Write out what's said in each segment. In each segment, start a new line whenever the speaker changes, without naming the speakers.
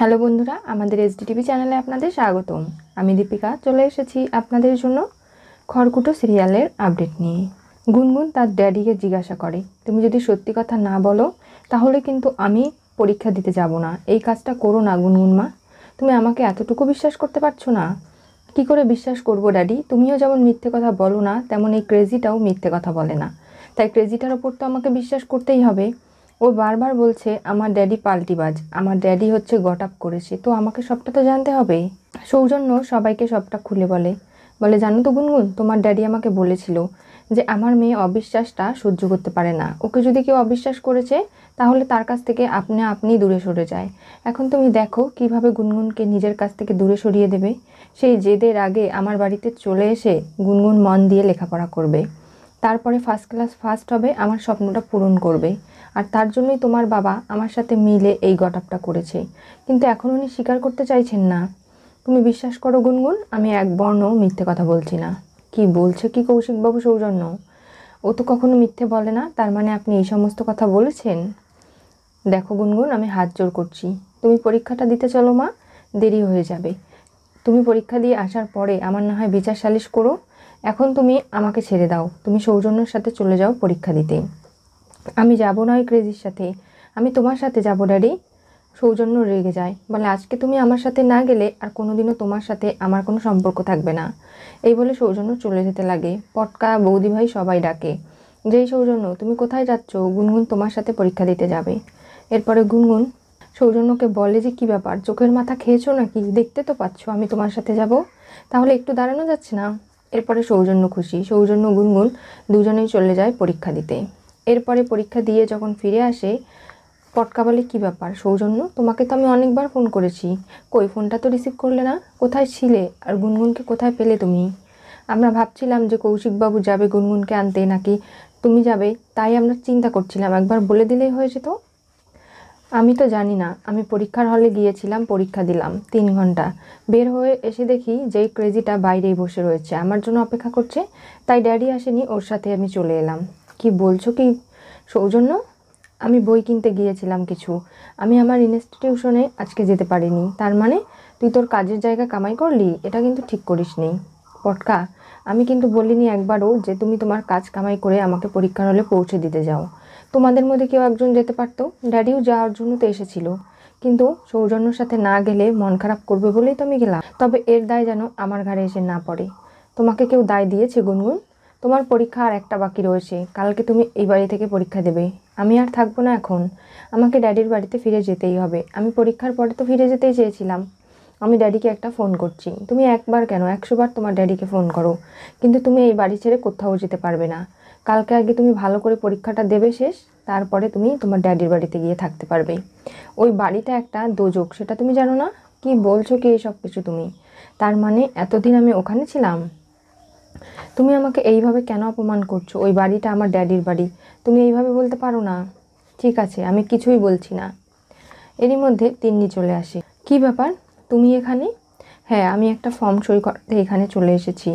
Hello বন্ধুরা আমাদের SDTV চ্যানেলে আপনাদের স্বাগতম আমি দীপিকা চলে এসেছি আপনাদের জন্য খড়কুটো সিরিয়ালের আপডেট নিয়ে গুনগুন তার ড্যাডিকে জিজ্ঞাসা করে তুমি যদি সত্যি কথা না বলো তাহলে কিন্তু আমি পরীক্ষা দিতে যাব না এই কাজটা করো না গুনগুন মা তুমি আমাকে এতটুকু বিশ্বাস করতে পারছো না কি করে বিশ্বাস করব ড্যাডি তুমিও যেমন মিথ্যে কথা বলো না তেমন এই ক্রেজিটাও মিথ্যে কথা বলে না তাই ক্রেজিটার ওপর তো আমাকে বিশ্বাস করতেই হবে ও বারবার বলছে আমার ড্যাডি পাল্টিবাজ আমার ড্যাডি হচ্ছে গট আপ করেছে তো আমাকে সবটা তো জানতে হবে সৌজন্য সবাইকে সবটা খুলে বলে বলে জানো তো গুনগুন তোমার ড্যাডি আমাকে বলেছিল যে আমার মেয়ে অবিশ্বাসটা সহ্য করতে পারে না ওকে যদি কেউ অবিশ্বাস করেছে তাহলে তার কাছ থেকে আপনি আপনি দূরে সরে যায় এখন তুমি দেখো কিভাবে গুনগুনকে নিজের কাছ থেকে দূরে সরিয়ে দেবে সেই জেদের আগে আমার বাড়িতে চলে এসে গুনগুন মন দিয়ে লেখাপড়া করবে তারপরে ফার্স্ট ক্লাস ফার্স্ট হবে আমার স্বপ্নটা পূরণ করবে আর তার জন্যই তোমার বাবা আমার সাথে মিলে এই গটআপটা করেছে কিন্তু এখন উনি স্বীকার করতে চাইছেন না তুমি বিশ্বাস করো গুনগুন আমি এক বর্ণ মিথ্যে কথা বলছি না কি বলছে কি কৌশিকবাবু সৌজন্য ও তো কখনো মিথ্যে বলে না তার মানে আপনি এই সমস্ত কথা বলেছেন দেখো গুনগুন আমি হাত জোর করছি তুমি পরীক্ষাটা দিতে চলো মা দেরি হয়ে যাবে তুমি পরীক্ষা দিয়ে আসার পরে আমার না হয় বিচার সালিশ করো এখন তুমি আমাকে ছেড়ে দাও তুমি সৌজন্যর সাথে চলে যাও পরীক্ষা দিতে আমি যাবো না ওই ক্রেজির সাথে আমি তোমার সাথে যাবো ড্যাডি সৌজন্য রেগে যায় বলে আজকে তুমি আমার সাথে না গেলে আর কোনোদিনও তোমার সাথে আমার কোনো সম্পর্ক থাকবে না এই বলে সৌজন্য চলে যেতে লাগে পটকা বৌদিভাই সবাই ডাকে যেই সৌজন্য তুমি কোথায় যাচ্ছ গুনগুন তোমার সাথে পরীক্ষা দিতে যাবে এরপরে গুনগুন সৌজন্যকে বলে যে কি ব্যাপার চোখের মাথা খেয়েছো নাকি দেখতে তো পাচ্ছ আমি তোমার সাথে যাব তাহলে একটু দাঁড়ানো যাচ্ছে না এরপরে সৌজন্য খুশি সৌজন্য গুনগুন দুজনেই চলে যায় পরীক্ষা দিতে এরপরে পরীক্ষা দিয়ে যখন ফিরে আসে পটকা বলে কী ব্যাপার সৌজন্য তোমাকে তো আমি অনেকবার ফোন করেছি কই ফোনটা তো রিসিভ করলে না কোথায় ছিলে আর গুনগুনকে কোথায় পেলে তুমি আমরা ভাবছিলাম যে কৌশিকবাবু যাবে গুনগুনকে আনতে নাকি তুমি যাবে তাই আমরা চিন্তা করছিলাম একবার বলে দিলেই হয়ে যেত আমি তো জানি না আমি পরীক্ষার হলে গিয়েছিলাম পরীক্ষা দিলাম তিন ঘন্টা বের হয়ে এসে দেখি যে ক্রেজিটা বাইরেই বসে রয়েছে আমার জন্য অপেক্ষা করছে তাই ড্যাডি আসেনি ওর সাথে আমি চলে এলাম কি বলছো কি সৌজন্য আমি বই কিনতে গিয়েছিলাম কিছু আমি আমার ইনস্টিটিউশনে আজকে যেতে পারিনি তার মানে তুই তোর কাজের জায়গা কামাই করলি এটা কিন্তু ঠিক করিস নি পটকা আমি কিন্তু বলিনি একবারও যে তুমি তোমার কাজ কামাই করে আমাকে পরীক্ষার হলে পৌঁছে দিতে যাও তোমাদের মধ্যে কেউ একজন যেতে পারতো ড্যাডিও যাওয়ার জন্য তো এসেছিল কিন্তু সৌজন্যর সাথে না গেলে মন খারাপ করবে বলেই তো আমি গেলাম তবে এর দায় যেন আমার ঘাড়ে এসে না পড়ে তোমাকে কেউ দায় দিয়েছে গুনগুন তোমার পরীক্ষা আর একটা বাকি রয়েছে কালকে তুমি এই বাড়ি থেকে পরীক্ষা দেবে আমি আর থাকবো না এখন আমাকে ড্যাডির বাড়িতে ফিরে যেতেই হবে আমি পরীক্ষার পরে তো ফিরে যেতেই চেয়েছিলাম আমি ড্যাডিকে একটা ফোন করছি তুমি একবার কেন একশোবার তোমার ড্যাডিকে ফোন করো কিন্তু তুমি এই বাড়ি ছেড়ে কোথাও যেতে পারবে না কালকে আগে তুমি ভালো করে পরীক্ষাটা দেবে শেষ তারপরে তুমি তোমার ড্যাডির বাড়িতে গিয়ে থাকতে পারবে ওই বাড়িটা একটা দোজক সেটা তুমি জানো না কি বলছো কি এইসব কিছু তুমি তার মানে এতদিন আমি ওখানে ছিলাম তুমি আমাকে এইভাবে কেন অপমান করছো ওই বাড়িটা আমার ড্যাডির বাড়ি তুমি এইভাবে বলতে পারো না ঠিক আছে আমি কিছুই বলছি না এরই মধ্যে তিন্নি চলে আসে কি ব্যাপার তুমি এখানে হ্যাঁ আমি একটা ফর্ম সই করতে এখানে চলে এসেছি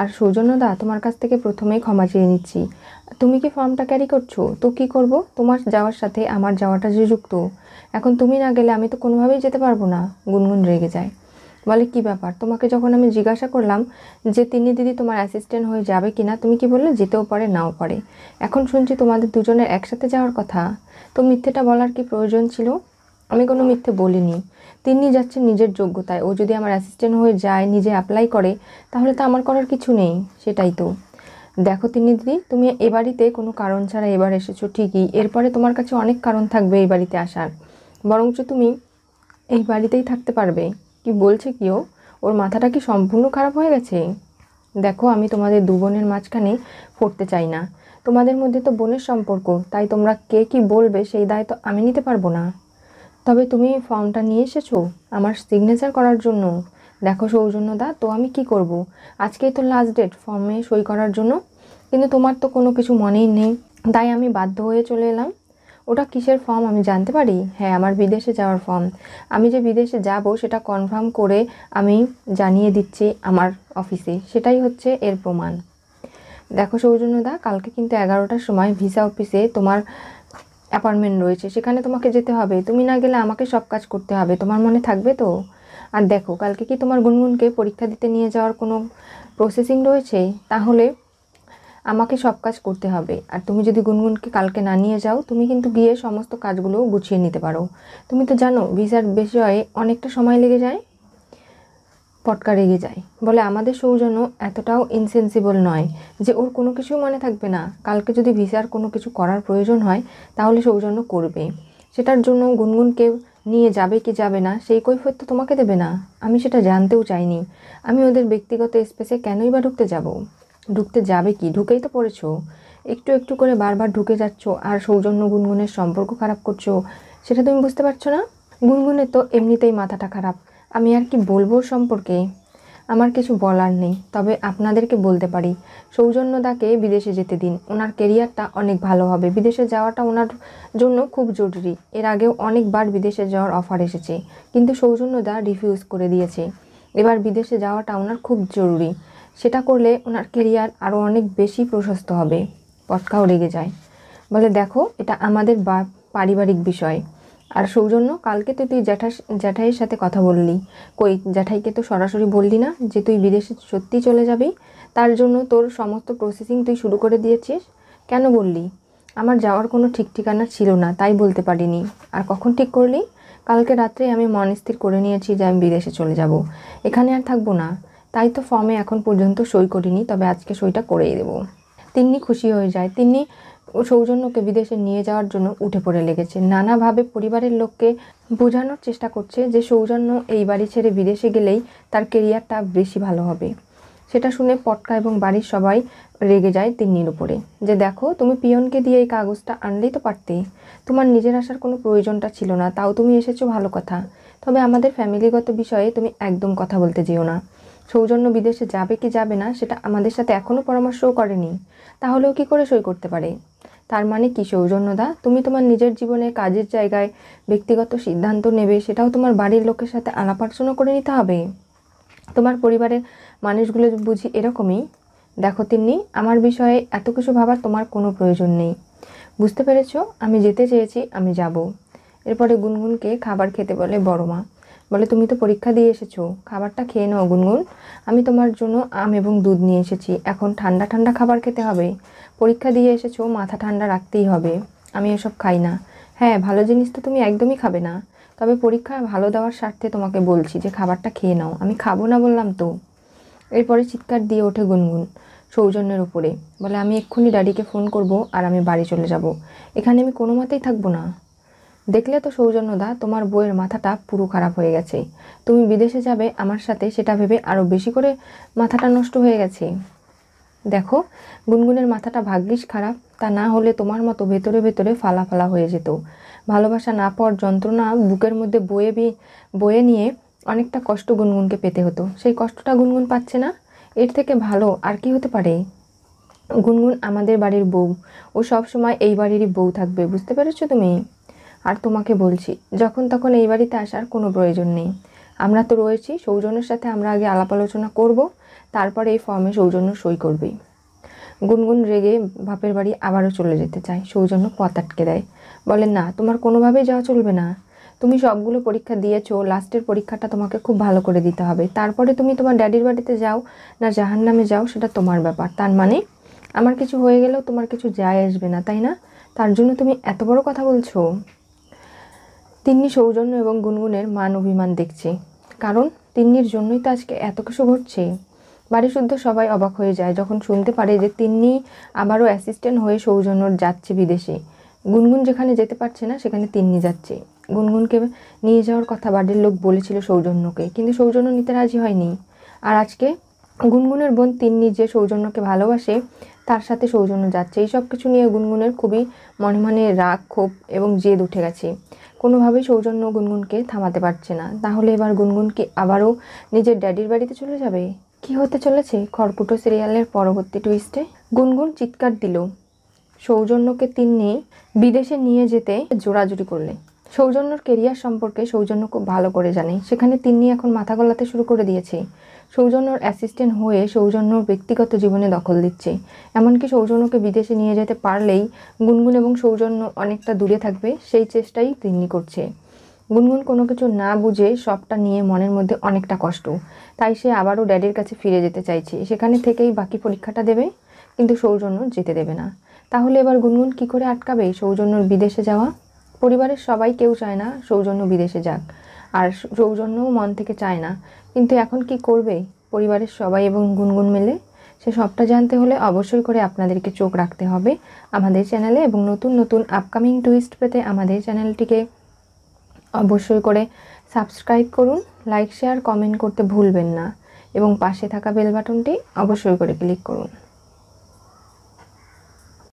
আর সৌজন্যদা তোমার কাছ থেকে প্রথমেই ক্ষমা চেয়ে নিচ্ছি তুমি কি ফর্মটা ক্যারি করছো তো কি করব তোমার যাওয়ার সাথে আমার যাওয়াটা যে যুক্ত এখন তুমি না গেলে আমি তো কোনোভাবেই যেতে পারবো না গুনগুন রেগে যায় বলে কি ব্যাপার তোমাকে যখন আমি জিজ্ঞাসা করলাম যে তিনি দিদি তোমার অ্যাসিস্ট্যান্ট হয়ে যাবে কি না তুমি কি বললে যেতেও পারে নাও পারে এখন শুনছি তোমাদের দুজনের একসাথে যাওয়ার কথা তো মিথ্যেটা বলার কি প্রয়োজন ছিল আমি কোনো মিথ্যে বলিনি তিনি যাচ্ছেন নিজের যোগ্যতায় ও যদি আমার অ্যাসিস্ট্যান্ট হয়ে যায় নিজে অ্যাপ্লাই করে তাহলে তো আমার করার কিছু নেই সেটাই তো দেখো তিনি দিদি তুমি এ বাড়িতে কোনো কারণ ছাড়া এবার এসেছো ঠিকই এরপরে তোমার কাছে অনেক কারণ থাকবে এই বাড়িতে আসার বরঞ্চ তুমি এই বাড়িতেই থাকতে পারবে কি বলছে কি ও ওর মাথাটা কি সম্পূর্ণ খারাপ হয়ে গেছে দেখো আমি তোমাদের দু বোনের মাঝখানে পড়তে চাই না তোমাদের মধ্যে তো বোনের সম্পর্ক তাই তোমরা কে কি বলবে সেই দায় তো আমি নিতে পারবো না তবে তুমি ফর্মটা নিয়ে এসেছো আমার সিগনেচার করার জন্য দেখো সৌজন্যদা তো আমি কি করব। আজকেই তো লাস্ট ডেট ফর্মে সই করার জন্য কিন্তু তোমার তো কোনো কিছু মনেই নেই তাই আমি বাধ্য হয়ে চলে এলাম ওটা কিসের ফর্ম আমি জানতে পারি হ্যাঁ আমার বিদেশে যাওয়ার ফর্ম আমি যে বিদেশে যাব সেটা কনফার্ম করে আমি জানিয়ে দিচ্ছি আমার অফিসে সেটাই হচ্ছে এর প্রমাণ দেখো সৌজন্যদা কালকে কিন্তু এগারোটার সময় ভিসা অফিসে তোমার অ্যাপার্টমেন্ট রয়েছে সেখানে তোমাকে যেতে হবে তুমি না গেলে আমাকে সব কাজ করতে হবে তোমার মনে থাকবে তো আর দেখো কালকে কি তোমার গুনগুনকে পরীক্ষা দিতে নিয়ে যাওয়ার কোনো প্রসেসিং রয়েছে তাহলে আমাকে সব কাজ করতে হবে আর তুমি যদি গুনগুনকে কালকে না নিয়ে যাও তুমি কিন্তু গিয়ে সমস্ত কাজগুলো গুছিয়ে নিতে পারো তুমি তো জানো ভিসার বিষয়ে অনেকটা সময় লেগে যায় পটকা রেগে যায় বলে আমাদের সৌজন্য এতটাও ইনসেন্সিবল নয় যে ওর কোনো কিছু মনে থাকবে না কালকে যদি ভিসার কোনো কিছু করার প্রয়োজন হয় তাহলে সৌজন্য করবে সেটার জন্য গুনগুনকে নিয়ে যাবে কি যাবে না সেই কৈফত তো তোমাকে দেবে না আমি সেটা জানতেও চাইনি আমি ওদের ব্যক্তিগত স্পেসে কেনই বা ঢুকতে যাবো ঢুকতে যাবে কি ঢুকেই তো পড়েছো একটু একটু করে বারবার ঢুকে যাচ্ছ আর সৌজন্য গুনগুনের সম্পর্ক খারাপ করছো সেটা তুমি বুঝতে পারছো না গুনগুনের তো এমনিতেই মাথাটা খারাপ আমি আর কি বলবো সম্পর্কে আমার কিছু বলার নেই তবে আপনাদেরকে বলতে পারি সৌজন্যদাকে বিদেশে যেতে দিন ওনার কেরিয়ারটা অনেক ভালো হবে বিদেশে যাওয়াটা ওনার জন্য খুব জরুরি এর আগেও অনেকবার বিদেশে যাওয়ার অফার এসেছে কিন্তু সৌজন্যদা রিফিউজ করে দিয়েছে এবার বিদেশে যাওয়াটা ওনার খুব জরুরি সেটা করলে ওনার কেরিয়ার আরও অনেক বেশি প্রশস্ত হবে পটকাও লেগে যায় বলে দেখো এটা আমাদের বা পারিবারিক বিষয় আর সৌজন্য কালকে তো তুই জ্যাঠা জ্যাঠাইয়ের সাথে কথা বললি কই জ্যাঠাইকে তো সরাসরি বললি না যে তুই বিদেশে সত্যি চলে যাবি তার জন্য তোর সমস্ত প্রসেসিং তুই শুরু করে দিয়েছিস কেন বললি আমার যাওয়ার কোনো ঠিক ঠিকানা ছিল না তাই বলতে পারিনি আর কখন ঠিক করলি কালকে রাত্রে আমি মন স্থির করে নিয়েছি যে আমি বিদেশে চলে যাব এখানে আর থাকবো না তাই তো ফর্মে এখন পর্যন্ত সই করিনি তবে আজকে সইটা করেই দেবো তিন্নি খুশি হয়ে যায় তিন্নি সৌজন্যকে বিদেশে নিয়ে যাওয়ার জন্য উঠে পড়ে লেগেছে নানাভাবে পরিবারের লোককে বোঝানোর চেষ্টা করছে যে সৌজন্য এই বাড়ি ছেড়ে বিদেশে গেলেই তার কেরিয়ারটা বেশি ভালো হবে সেটা শুনে পটকা এবং বাড়ির সবাই রেগে যায় তিন্নির উপরে যে দেখো তুমি পিয়নকে দিয়ে এই কাগজটা আনলেই তো পারতে তোমার নিজের আসার কোনো প্রয়োজনটা ছিল না তাও তুমি এসেছো ভালো কথা তবে আমাদের ফ্যামিলিগত বিষয়ে তুমি একদম কথা বলতে যেও না সৌজন্য বিদেশে যাবে কি যাবে না সেটা আমাদের সাথে এখনও পরামর্শও করেনি তাহলেও কি করে সই করতে পারে তার মানে কি সৌজন্যদা তুমি তোমার নিজের জীবনে কাজের জায়গায় ব্যক্তিগত সিদ্ধান্ত নেবে সেটাও তোমার বাড়ির লোকের সাথে আলাপ আলোচনা করে নিতে হবে তোমার পরিবারের মানুষগুলো বুঝি এরকমই দেখো তিন্নি আমার বিষয়ে এত কিছু ভাবার তোমার কোনো প্রয়োজন নেই বুঝতে পেরেছ আমি যেতে চেয়েছি আমি যাব এরপরে গুনগুনকে খাবার খেতে বলে বড় মা বলে তুমি তো পরীক্ষা দিয়ে এসেছো খাবারটা খেয়ে নাও গুনগুন আমি তোমার জন্য আম এবং দুধ নিয়ে এসেছি এখন ঠান্ডা ঠান্ডা খাবার খেতে হবে পরীক্ষা দিয়ে এসেছো মাথা ঠান্ডা রাখতেই হবে আমি এসব খাই না হ্যাঁ ভালো জিনিস তো তুমি একদমই খাবে না তবে পরীক্ষা ভালো দেওয়ার স্বার্থে তোমাকে বলছি যে খাবারটা খেয়ে নাও আমি খাবো না বললাম তো এরপরে চিৎকার দিয়ে ওঠে গুনগুন সৌজন্যের উপরে বলে আমি এক্ষুনি ড্যাডিকে ফোন করব আর আমি বাড়ি চলে যাব এখানে আমি কোনো মতেই থাকবো না দেখলে তো সৌজন্যদা তোমার বইয়ের মাথাটা পুরো খারাপ হয়ে গেছে তুমি বিদেশে যাবে আমার সাথে সেটা ভেবে আরও বেশি করে মাথাটা নষ্ট হয়ে গেছে দেখো গুনগুনের মাথাটা ভাগ্যিস খারাপ তা না হলে তোমার মতো ভেতরে ভেতরে ফালা ফালা হয়ে যেত ভালোবাসা না পর যন্ত্রণা বুকের মধ্যে বয়ে বয়ে নিয়ে অনেকটা কষ্ট গুনগুনকে পেতে হতো সেই কষ্টটা গুনগুন পাচ্ছে না এর থেকে ভালো আর কি হতে পারে গুনগুন আমাদের বাড়ির বউ ও সবসময় এই বাড়িরই বউ থাকবে বুঝতে পেরেছো তুমি আর তোমাকে বলছি যখন তখন এই বাড়িতে আসার কোনো প্রয়োজন নেই আমরা তো রয়েছি সৌজন্যের সাথে আমরা আগে আলাপ আলোচনা করব তারপর এই ফর্মে সৌজন্য সই করবেই গুনগুন রেগে বাপের বাড়ি আবারও চলে যেতে চায় সৌজন্য পথ আটকে দেয় বলে না তোমার কোনোভাবেই যাওয়া চলবে না তুমি সবগুলো পরীক্ষা দিয়েছো লাস্টের পরীক্ষাটা তোমাকে খুব ভালো করে দিতে হবে তারপরে তুমি তোমার ড্যাডির বাড়িতে যাও না জাহান নামে যাও সেটা তোমার ব্যাপার তার মানে আমার কিছু হয়ে গেলেও তোমার কিছু যায় আসবে না তাই না তার জন্য তুমি এত বড় কথা বলছো তিন্নি সৌজন্য এবং গুনগুনের মান অভিমান দেখছি কারণ তিন্নির জন্যই তো আজকে এত কিছু ঘটছে বাড়ি শুদ্ধ সবাই অবাক হয়ে যায় যখন শুনতে পারে যে তিন্নি আবারও অ্যাসিস্ট্যান্ট হয়ে সৌজন্যর যাচ্ছে বিদেশে গুনগুন যেখানে যেতে পারছে না সেখানে তিন্নি যাচ্ছে গুনগুনকে নিয়ে যাওয়ার কথা বাড়ির লোক বলেছিল সৌজন্যকে কিন্তু সৌজন্য নিতে রাজি হয়নি আর আজকে গুনগুনের বোন তিন্নি যে সৌজন্যকে ভালোবাসে তার সাথে সৌজন্য যাচ্ছে এই সব কিছু নিয়ে গুনগুনের খুবই মনে মনে রাগ ক্ষোভ এবং জেদ উঠে গেছে কোনোভাবেই সৌজন্য গুনগুনকে থামাতে পারছে না তাহলে এবার গুনগুন কি আবারও নিজের ড্যাডির বাড়িতে চলে যাবে কি হতে চলেছে খড়কুটো সিরিয়ালের পরবর্তী টুইস্টে গুনগুন চিৎকার দিল সৌজন্যকে তিনি বিদেশে নিয়ে যেতে জোড়াজুড়ি করলে সৌজন্যর কেরিয়ার সম্পর্কে সৌজন্য খুব ভালো করে জানে সেখানে তিনি এখন মাথা গলাতে শুরু করে দিয়েছে সৌজন্যর অ্যাসিস্ট্যান্ট হয়ে সৌজন্যর ব্যক্তিগত জীবনে দখল দিচ্ছে এমনকি সৌজন্যকে বিদেশে নিয়ে যেতে পারলেই গুনগুন এবং সৌজন্য অনেকটা দূরে থাকবে সেই চেষ্টাই তিনি করছে গুনগুন কোনো কিছু না বুঝে সবটা নিয়ে মনের মধ্যে অনেকটা কষ্ট তাই সে আবারও ড্যাডির কাছে ফিরে যেতে চাইছে সেখানে থেকেই বাকি পরীক্ষাটা দেবে কিন্তু সৌজন্য যেতে দেবে না তাহলে এবার গুনগুন কি করে আটকাবে সৌজন্যর বিদেশে যাওয়া পরিবারের সবাই কেউ চায় না সৌজন্য বিদেশে যাক আর সৌজন্যও মন থেকে চায় না কিন্তু এখন কি করবে পরিবারের সবাই এবং গুনগুন মিলে সে সবটা জানতে হলে অবশ্যই করে আপনাদেরকে চোখ রাখতে হবে আমাদের চ্যানেলে এবং নতুন নতুন আপকামিং টুইস্ট পেতে আমাদের চ্যানেলটিকে অবশ্যই করে সাবস্ক্রাইব করুন লাইক শেয়ার কমেন্ট করতে ভুলবেন না এবং পাশে থাকা বেল বাটনটি অবশ্যই করে ক্লিক করুন